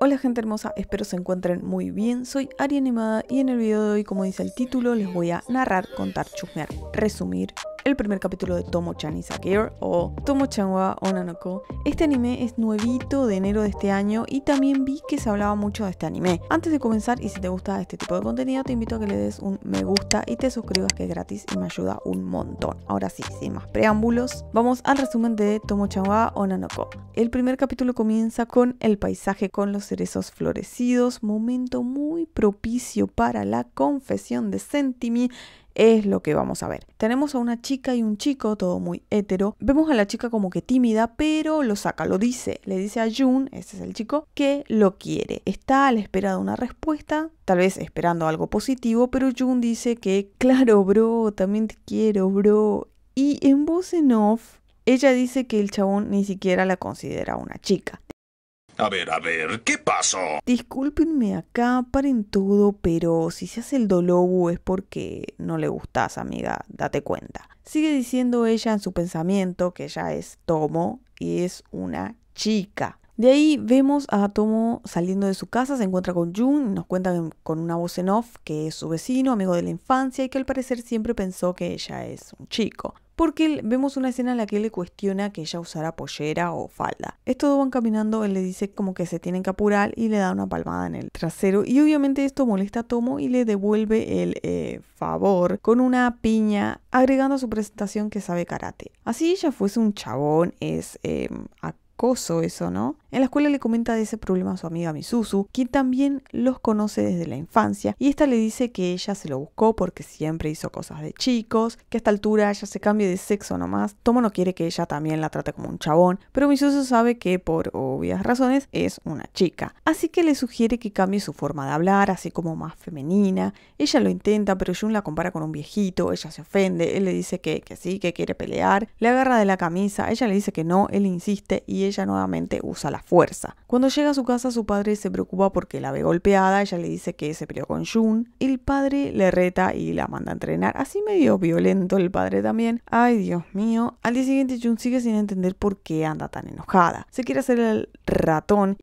Hola gente hermosa, espero se encuentren muy bien, soy Ari Animada y en el video de hoy, como dice el título, les voy a narrar, contar, chusmear, resumir el primer capítulo de Tomo-chan is a o Tomo-chan Onanoko. Este anime es nuevito de enero de este año y también vi que se hablaba mucho de este anime. Antes de comenzar y si te gusta este tipo de contenido te invito a que le des un me gusta y te suscribas que es gratis y me ayuda un montón. Ahora sí, sin más preámbulos, vamos al resumen de Tomo-chan Onanoko. El primer capítulo comienza con el paisaje con los cerezos florecidos, momento muy propicio para la confesión de Sentimi es lo que vamos a ver. Tenemos a una chica y un chico, todo muy hétero. Vemos a la chica como que tímida, pero lo saca, lo dice. Le dice a Jun, ese es el chico, que lo quiere. Está a la espera de una respuesta, tal vez esperando algo positivo, pero Jun dice que, claro, bro, también te quiero, bro. Y en voz en off, ella dice que el chabón ni siquiera la considera una chica. A ver, a ver, ¿qué pasó? Discúlpenme acá, paren todo, pero si se hace el dolobu es porque no le gustas, amiga, date cuenta. Sigue diciendo ella en su pensamiento que ella es Tomo y es una chica. De ahí vemos a Tomo saliendo de su casa, se encuentra con Jun, nos cuenta con una voz en off que es su vecino, amigo de la infancia y que al parecer siempre pensó que ella es un chico porque vemos una escena en la que él le cuestiona que ella usara pollera o falda. Esto van caminando, él le dice como que se tienen que apurar y le da una palmada en el trasero y obviamente esto molesta a Tomo y le devuelve el eh, favor con una piña agregando a su presentación que sabe karate. Así ella fuese un chabón, es em, acoso eso, ¿no? En la escuela le comenta de ese problema a su amiga Misuzu, quien también los conoce desde la infancia, y esta le dice que ella se lo buscó porque siempre hizo cosas de chicos, que a esta altura ella se cambie de sexo nomás. Tomo no quiere que ella también la trate como un chabón, pero Misuzu sabe que por obvias razones es una chica, así que le sugiere que cambie su forma de hablar, así como más femenina. Ella lo intenta, pero Jun la compara con un viejito, ella se ofende, él le dice que, que sí, que quiere pelear, le agarra de la camisa, ella le dice que no, él insiste y ella nuevamente usa la fuerza. Cuando llega a su casa, su padre se preocupa porque la ve golpeada, ella le dice que se peleó con Jun, el padre le reta y la manda a entrenar, así medio violento el padre también. Ay, Dios mío. Al día siguiente, Jun sigue sin entender por qué anda tan enojada. Se quiere hacer el ratón.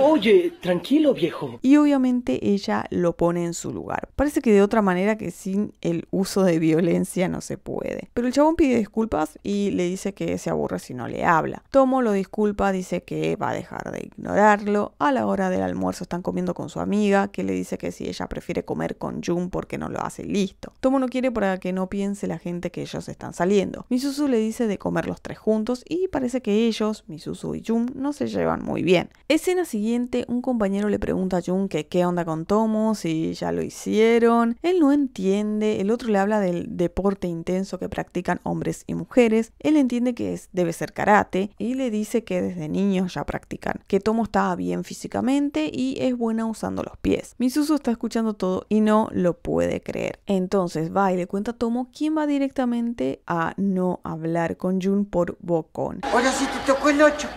Oye, tranquilo, viejo. Y obviamente ella lo pone en su lugar. Parece que de otra manera que sin el uso de violencia no se puede. Pero el chabón pide disculpas y le dice que se aburre si no le habla. Tomo lo disculpa, dice que va dejar de ignorarlo. A la hora del almuerzo están comiendo con su amiga, que le dice que si ella prefiere comer con Jun porque no lo hace listo. Tomo no quiere para que no piense la gente que ellos están saliendo. Misuzu le dice de comer los tres juntos y parece que ellos, Misuzu y Jun, no se llevan muy bien. Escena siguiente, un compañero le pregunta a Jun que qué onda con Tomo, si ya lo hicieron. Él no entiende, el otro le habla del deporte intenso que practican hombres y mujeres. Él entiende que es, debe ser karate y le dice que desde niños ya practican que Tomo está bien físicamente y es buena usando los pies. Misuzu está escuchando todo y no lo puede creer. Entonces va y le cuenta a Tomo quién va directamente a no hablar con Jun por Bocón. Ahora sí te tocó el 8,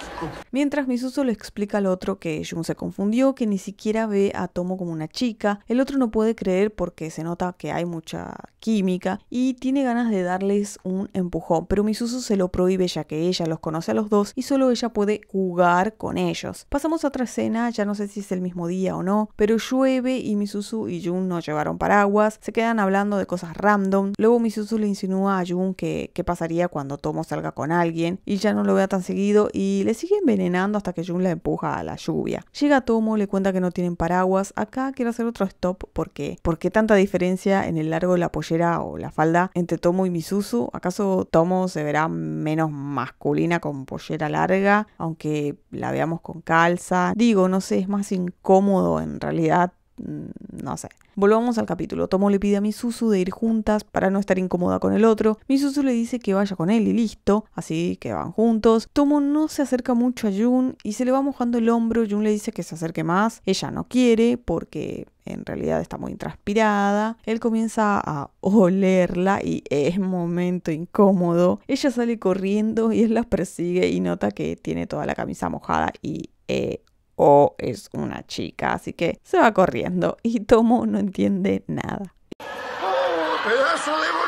Mientras Misuzu le explica al otro que Jun se confundió, que ni siquiera ve a Tomo como una chica, el otro no puede creer porque se nota que hay mucha química y tiene ganas de darles un empujón, pero Misuzu se lo prohíbe ya que ella los conoce a los dos y solo ella puede jugar con ellos. Pasamos a otra escena, ya no sé si es el mismo día o no, pero llueve y Misuzu y Jun no llevaron paraguas, se quedan hablando de cosas random, luego Misuzu le insinúa a Jun que qué pasaría cuando Tomo salga con alguien y ya no lo vea tan seguido y le sigue envenenando hasta que Jun la empuja a la lluvia. Llega Tomo, le cuenta que no tienen paraguas. Acá quiero hacer otro stop porque ¿por qué tanta diferencia en el largo de la pollera o la falda entre Tomo y Misuzu? ¿Acaso Tomo se verá menos masculina con pollera larga, aunque la veamos con calza? Digo, no sé, es más incómodo en realidad Mm, no sé. Volvamos al capítulo. Tomo le pide a Misuzu de ir juntas para no estar incómoda con el otro. Misuzu le dice que vaya con él y listo. Así que van juntos. Tomo no se acerca mucho a Jun y se le va mojando el hombro. Jun le dice que se acerque más. Ella no quiere porque en realidad está muy transpirada. Él comienza a olerla y es momento incómodo. Ella sale corriendo y él la persigue y nota que tiene toda la camisa mojada y eh, o es una chica, así que se va corriendo y Tomo no entiende nada. Oh,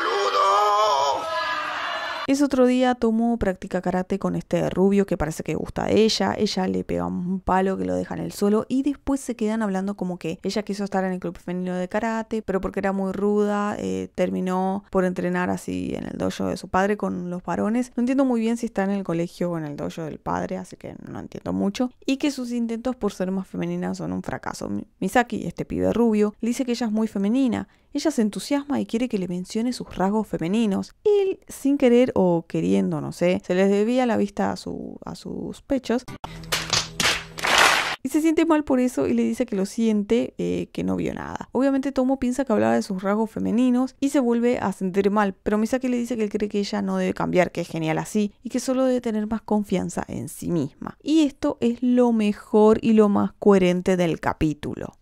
ese otro día tomó practica karate con este rubio que parece que gusta a ella, ella le pega un palo que lo deja en el suelo y después se quedan hablando como que ella quiso estar en el club femenino de karate, pero porque era muy ruda, eh, terminó por entrenar así en el dojo de su padre con los varones. No entiendo muy bien si está en el colegio o en el dojo del padre, así que no entiendo mucho. Y que sus intentos por ser más femenina son un fracaso. Misaki, este pibe rubio, le dice que ella es muy femenina ella se entusiasma y quiere que le mencione sus rasgos femeninos. Y sin querer o queriendo, no sé, se les debía la vista a, a sus pechos. Y se siente mal por eso y le dice que lo siente, eh, que no vio nada. Obviamente Tomo piensa que hablaba de sus rasgos femeninos y se vuelve a sentir mal, pero Misaki le dice que él cree que ella no debe cambiar, que es genial así y que solo debe tener más confianza en sí misma. Y esto es lo mejor y lo más coherente del capítulo.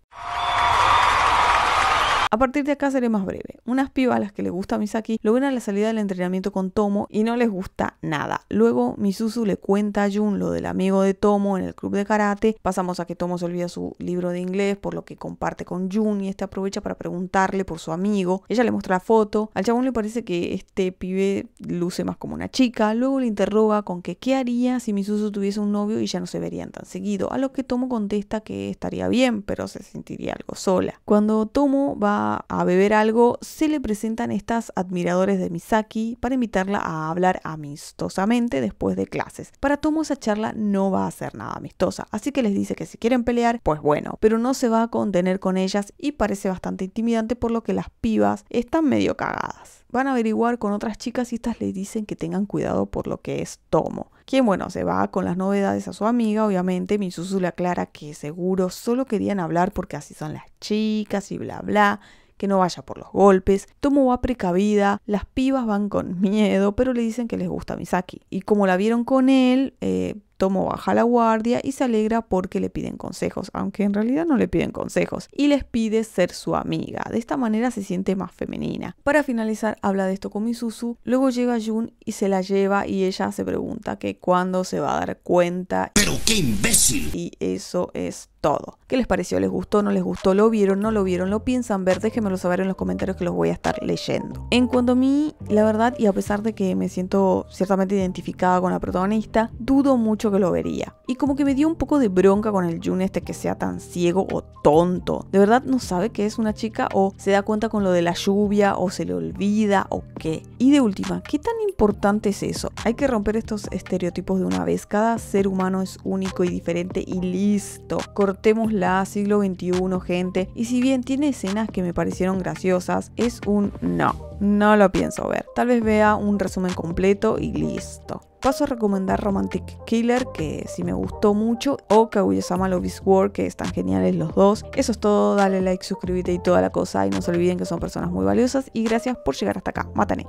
A partir de acá seré más breve. Unas pibas a las que le gusta Misaki lo ven a la salida del entrenamiento con Tomo y no les gusta nada. Luego Misuzu le cuenta a Jun lo del amigo de Tomo en el club de karate. Pasamos a que Tomo se olvida su libro de inglés por lo que comparte con Jun y este aprovecha para preguntarle por su amigo. Ella le muestra la foto. Al chabón le parece que este pibe luce más como una chica. Luego le interroga con que qué haría si Misuzu tuviese un novio y ya no se verían tan seguido. A lo que Tomo contesta que estaría bien, pero se sentiría algo sola. Cuando Tomo va a, beber algo, se le presentan estas admiradores de Misaki para invitarla a hablar amistosamente después de clases. Para Tomo esa charla no va a ser nada amistosa, así que les dice que si quieren pelear, pues bueno, pero no se va a contener con ellas y parece bastante intimidante por lo que las pibas están medio cagadas van a averiguar con otras chicas y estas le dicen que tengan cuidado por lo que es Tomo. Quien bueno, se va con las novedades a su amiga, obviamente Misuzu le aclara que seguro solo querían hablar porque así son las chicas y bla bla que no vaya por los golpes. Tomo va precavida, las pibas van con miedo, pero le dicen que les gusta Misaki. Y como la vieron con él, eh, Tomo baja la guardia y se alegra porque le piden consejos, aunque en realidad no le piden consejos, y les pide ser su amiga. De esta manera se siente más femenina. Para finalizar, habla de esto con Misuzu, luego llega Jun y se la lleva y ella se pregunta que cuándo se va a dar cuenta. ¡Pero qué imbécil! Y eso es todo. ¿Qué les pareció? ¿Les gustó? ¿No les gustó? ¿Lo vieron? ¿No lo vieron? ¿Lo piensan ver? Déjenmelo saber en los comentarios que los voy a estar leyendo. En cuanto a mí, la verdad, y a pesar de que me siento ciertamente identificada con la protagonista, dudo mucho que lo vería. Y como que me dio un poco de bronca con el Jun este que sea tan ciego o tonto. De verdad no sabe que es una chica o se da cuenta con lo de la lluvia o se le olvida o qué. Y de última, ¿qué tan importante es eso? Hay que romper estos estereotipos de una vez. Cada ser humano es único y diferente y listo. Cortémosla, siglo XXI, gente. Y si bien tiene escenas que me parecieron graciosas, es un no no lo pienso ver. Tal vez vea un resumen completo y listo. Paso a recomendar Romantic Killer, que si me gustó mucho, o Kaguya-sama Love War, que están geniales los dos. Eso es todo, dale like, suscríbete y toda la cosa. Y no se olviden que son personas muy valiosas. Y gracias por llegar hasta acá. Matané.